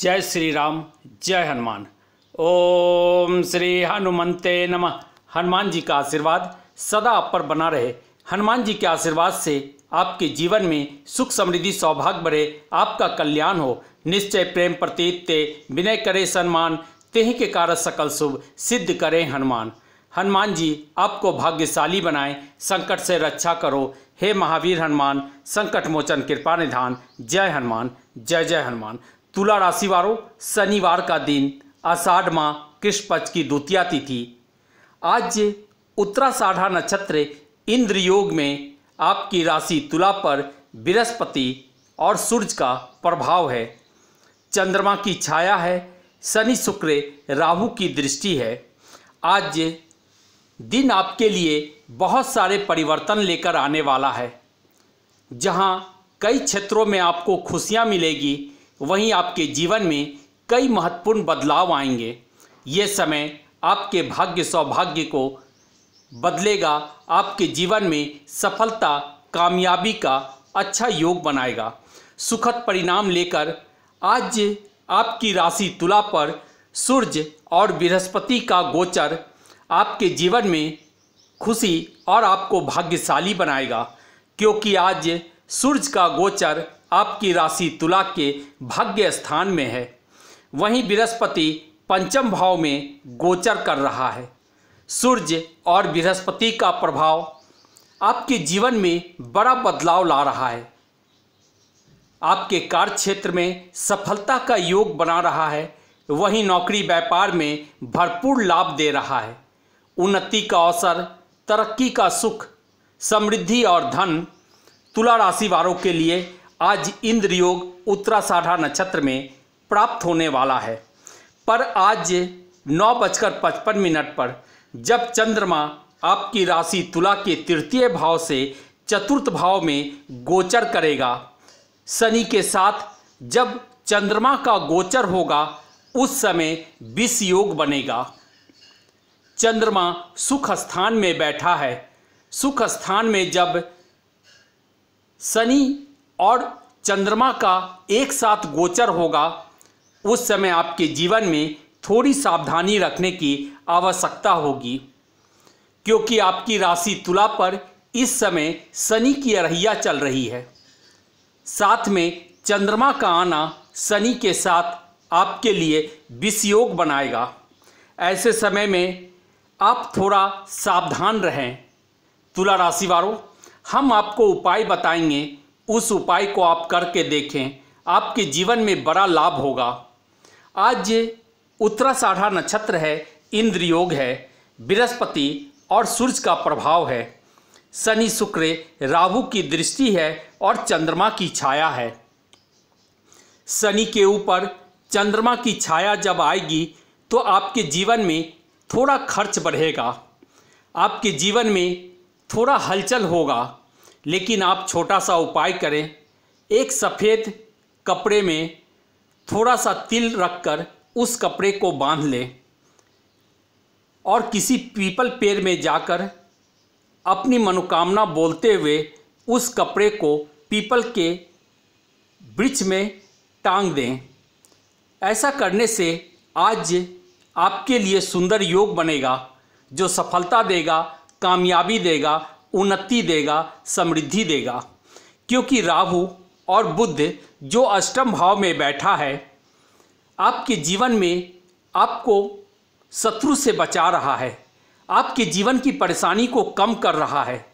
जय श्री राम जय हनुमान ओम श्री हनुमते नमः हनुमान जी का आशीर्वाद सदा आप पर बना रहे हनुमान जी के आशीर्वाद से आपके जीवन में सुख समृद्धि सौभाग्य बढ़े आपका कल्याण हो निश्चय प्रेम प्रतीत ते विनय करे सम्मान तेह के कारण सकल शुभ सिद्ध करें हनुमान हनुमान जी आपको भाग्यशाली बनाए संकट से रक्षा करो हे महावीर हनुमान संकट मोचन कृपा निधान जय हनुमान जय जय हनुमान तुला राशि वालों शनिवार का दिन आषाढ़ माह कृष्ण पक्ष की द्वितीय तिथि आज उत्तराषाढ़ा नक्षत्र इंद्र योग में आपकी राशि तुला पर बृहस्पति और सूर्य का प्रभाव है चंद्रमा की छाया है शनि शुक्र राहु की दृष्टि है आज दिन आपके लिए बहुत सारे परिवर्तन लेकर आने वाला है जहां कई क्षेत्रों में आपको खुशियां मिलेगी वहीं आपके जीवन में कई महत्वपूर्ण बदलाव आएंगे ये समय आपके भाग्य सौभाग्य को बदलेगा आपके जीवन में सफलता कामयाबी का अच्छा योग बनाएगा सुखद परिणाम लेकर आज आपकी राशि तुला पर सूर्य और बृहस्पति का गोचर आपके जीवन में खुशी और आपको भाग्यशाली बनाएगा क्योंकि आज सूर्य का गोचर आपकी राशि तुला के भाग्य स्थान में है वहीं बृहस्पति पंचम भाव में गोचर कर रहा है सूर्य और बृहस्पति का प्रभाव आपके जीवन में बड़ा बदलाव ला रहा है आपके कार्य क्षेत्र में सफलता का योग बना रहा है वहीं नौकरी व्यापार में भरपूर लाभ दे रहा है उन्नति का अवसर तरक्की का सुख समृद्धि और धन तुला राशि वालों के लिए आज इंद्र योग उत्तराषाढ़ा नक्षत्र में प्राप्त होने वाला है पर आज नौ बजकर पचपन मिनट पर जब चंद्रमा आपकी राशि तुला के तृतीय भाव से चतुर्थ भाव में गोचर करेगा शनि के साथ जब चंद्रमा का गोचर होगा उस समय विष योग बनेगा चंद्रमा सुख स्थान में बैठा है सुख स्थान में जब शनि और चंद्रमा का एक साथ गोचर होगा उस समय आपके जीवन में थोड़ी सावधानी रखने की आवश्यकता होगी क्योंकि आपकी राशि तुला पर इस समय शनि की अरहैया चल रही है साथ में चंद्रमा का आना शनि के साथ आपके लिए विषयोग बनाएगा ऐसे समय में आप थोड़ा सावधान रहें तुला राशि वालों हम आपको उपाय बताएंगे उस उपाय को आप करके देखें आपके जीवन में बड़ा लाभ होगा आज उत्तराषाढ़ा नक्षत्र है इंद्र योग है बृहस्पति और सूर्य का प्रभाव है शनि शुक्र राहु की दृष्टि है और चंद्रमा की छाया है शनि के ऊपर चंद्रमा की छाया जब आएगी तो आपके जीवन में थोड़ा खर्च बढ़ेगा आपके जीवन में थोड़ा हलचल होगा लेकिन आप छोटा सा उपाय करें एक सफ़ेद कपड़े में थोड़ा सा तिल रखकर उस कपड़े को बांध लें और किसी पीपल पेड़ में जाकर अपनी मनोकामना बोलते हुए उस कपड़े को पीपल के वृक्ष में टांग दें ऐसा करने से आज आपके लिए सुंदर योग बनेगा जो सफलता देगा कामयाबी देगा उन्नति देगा समृद्धि देगा क्योंकि राहु और बुद्ध जो अष्टम भाव में बैठा है आपके जीवन में आपको शत्रु से बचा रहा है आपके जीवन की परेशानी को कम कर रहा है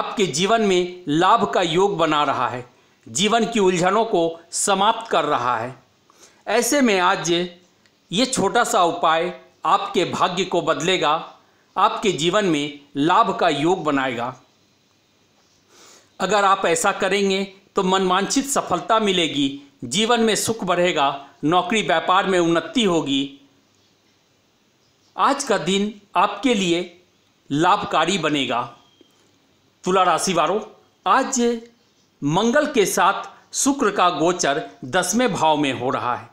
आपके जीवन में लाभ का योग बना रहा है जीवन की उलझनों को समाप्त कर रहा है ऐसे में आज ये छोटा सा उपाय आपके भाग्य को बदलेगा आपके जीवन में लाभ का योग बनाएगा अगर आप ऐसा करेंगे तो मनवांछित सफलता मिलेगी जीवन में सुख बढ़ेगा नौकरी व्यापार में उन्नति होगी आज का दिन आपके लिए लाभकारी बनेगा तुला राशि वालों आज मंगल के साथ शुक्र का गोचर दसवें भाव में हो रहा है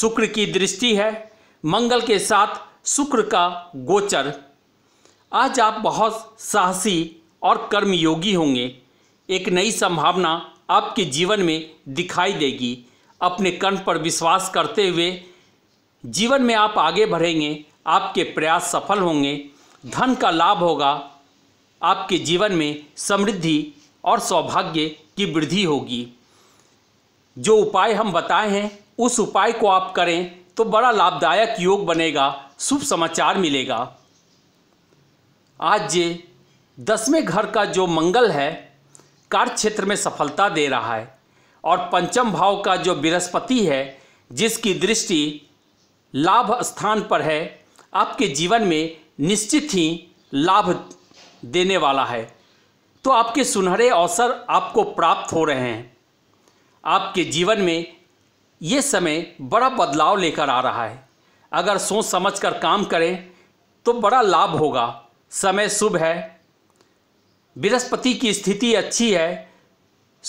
शुक्र की दृष्टि है मंगल के साथ शुक्र का गोचर आज आप बहुत साहसी और कर्मयोगी होंगे एक नई संभावना आपके जीवन में दिखाई देगी अपने कर्म पर विश्वास करते हुए जीवन में आप आगे बढ़ेंगे आपके प्रयास सफल होंगे धन का लाभ होगा आपके जीवन में समृद्धि और सौभाग्य की वृद्धि होगी जो उपाय हम बताए हैं उस उपाय को आप करें तो बड़ा लाभदायक योग बनेगा शुभ समाचार मिलेगा आज ये दसवें घर का जो मंगल है कार्य क्षेत्र में सफलता दे रहा है और पंचम भाव का जो बृहस्पति है जिसकी दृष्टि लाभ स्थान पर है आपके जीवन में निश्चित ही लाभ देने वाला है तो आपके सुनहरे अवसर आपको प्राप्त हो रहे हैं आपके जीवन में ये समय बड़ा बदलाव लेकर आ रहा है अगर सोच समझ कर काम करें तो बड़ा लाभ होगा समय शुभ है बृहस्पति की स्थिति अच्छी है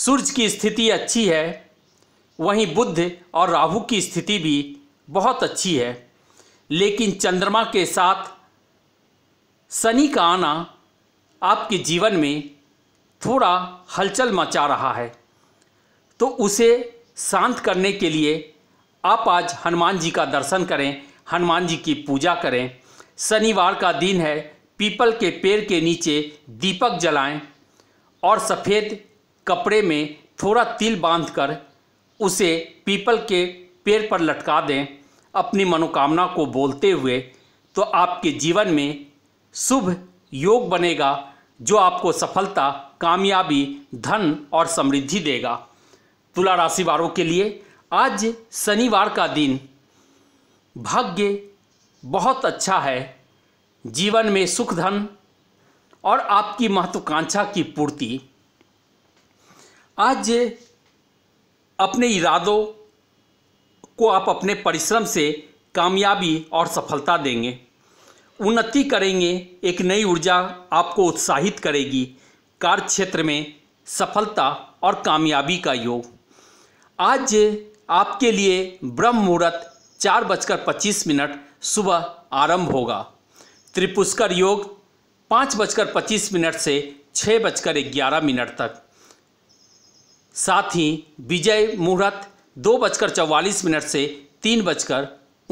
सूर्य की स्थिति अच्छी है वहीं बुद्ध और राहु की स्थिति भी बहुत अच्छी है लेकिन चंद्रमा के साथ शनि का आना आपके जीवन में थोड़ा हलचल मचा रहा है तो उसे शांत करने के लिए आप आज हनुमान जी का दर्शन करें हनुमान जी की पूजा करें शनिवार का दिन है पीपल के पेड़ के नीचे दीपक जलाएं और सफ़ेद कपड़े में थोड़ा तिल बांधकर उसे पीपल के पेड़ पर लटका दें अपनी मनोकामना को बोलते हुए तो आपके जीवन में शुभ योग बनेगा जो आपको सफलता कामयाबी धन और समृद्धि देगा तुला राशि वालों के लिए आज शनिवार का दिन भाग्य बहुत अच्छा है जीवन में सुख धन और आपकी महत्वाकांक्षा की पूर्ति आज अपने इरादों को आप अपने परिश्रम से कामयाबी और सफलता देंगे उन्नति करेंगे एक नई ऊर्जा आपको उत्साहित करेगी कार्य क्षेत्र में सफलता और कामयाबी का योग आज आपके लिए ब्रह्म मुहूर्त चार बजकर पच्चीस मिनट सुबह आरंभ होगा त्रिपुष्कर योग पाँच बजकर पच्चीस मिनट से छः बजकर ग्यारह मिनट तक साथ ही विजय मुहूर्त दो बजकर चौवालीस मिनट से तीन बजकर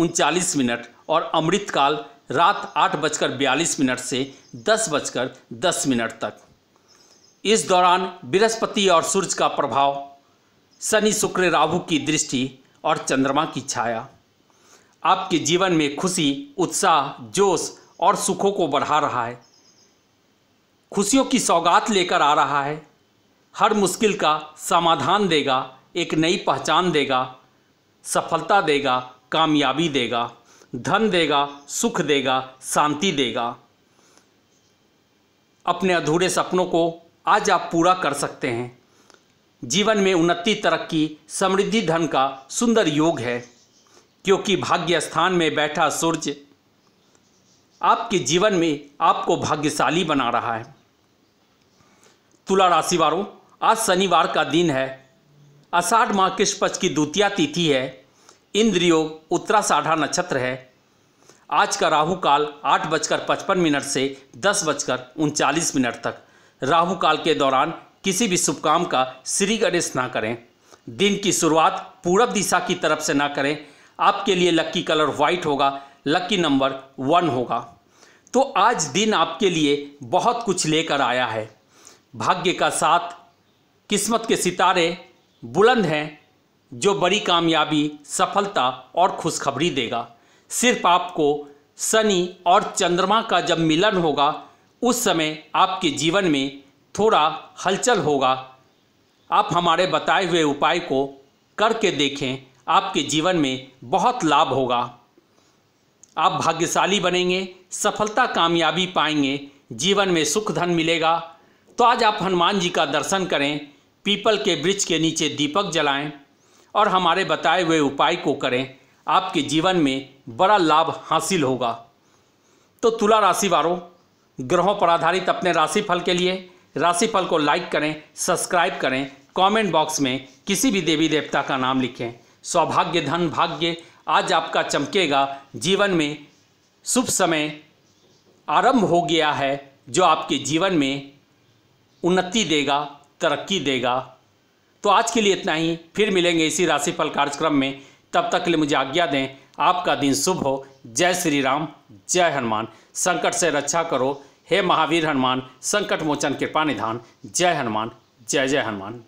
उनचालीस मिनट और अमृतकाल रात आठ बजकर बयालीस मिनट से दस बजकर दस मिनट तक इस दौरान बृहस्पति और सूर्य का प्रभाव शनि शुक्र राहु की दृष्टि और चंद्रमा की छाया आपके जीवन में खुशी उत्साह जोश और सुखों को बढ़ा रहा है खुशियों की सौगात लेकर आ रहा है हर मुश्किल का समाधान देगा एक नई पहचान देगा सफलता देगा कामयाबी देगा धन देगा सुख देगा शांति देगा अपने अधूरे सपनों को आज आप पूरा कर सकते हैं जीवन में उन्नति तरक्की समृद्धि धन का सुंदर योग है क्योंकि भाग्य स्थान में बैठा सूर्य आपके जीवन में आपको भाग्यशाली बना रहा है तुला राशि वालों आज शनिवार का दिन है आषाढ़ माह कृष्ण पक्ष की द्वितीय तिथि है इंद्रियोग उत्तरा उत्तराषाढ़ा नक्षत्र है आज का राहु काल आठ बजकर पचपन मिनट से दस बजकर उनचालीस मिनट तक राहु काल के दौरान किसी भी शुभ काम का श्री गणेश ना करें दिन की शुरुआत पूरब दिशा की तरफ से ना करें आपके लिए लक्की कलर व्हाइट होगा लक्की नंबर वन होगा तो आज दिन आपके लिए बहुत कुछ लेकर आया है भाग्य का साथ किस्मत के सितारे बुलंद हैं जो बड़ी कामयाबी सफलता और खुशखबरी देगा सिर्फ आपको शनि और चंद्रमा का जब मिलन होगा उस समय आपके जीवन में थोड़ा हलचल होगा आप हमारे बताए हुए उपाय को करके देखें आपके जीवन में बहुत लाभ होगा आप भाग्यशाली बनेंगे सफलता कामयाबी पाएंगे जीवन में सुख धन मिलेगा तो आज आप हनुमान जी का दर्शन करें पीपल के वृक्ष के नीचे दीपक जलाएं और हमारे बताए हुए उपाय को करें आपके जीवन में बड़ा लाभ हासिल होगा तो तुला राशि वालों ग्रहों पर आधारित अपने राशिफल के लिए राशिफल को लाइक करें सब्सक्राइब करें कमेंट बॉक्स में किसी भी देवी देवता का नाम लिखें सौभाग्य धन भाग्य आज आपका चमकेगा जीवन में शुभ समय आरंभ हो गया है जो आपके जीवन में उन्नति देगा तरक्की देगा तो आज के लिए इतना ही फिर मिलेंगे इसी राशिफल कार्यक्रम में तब तक के लिए मुझे आज्ञा दें आपका दिन शुभ हो जय श्री राम जय हनुमान संकट से रक्षा करो हे महावीर हनुमान संकट मोचन कृपा निधान जय हनुमान जय जय हनुमान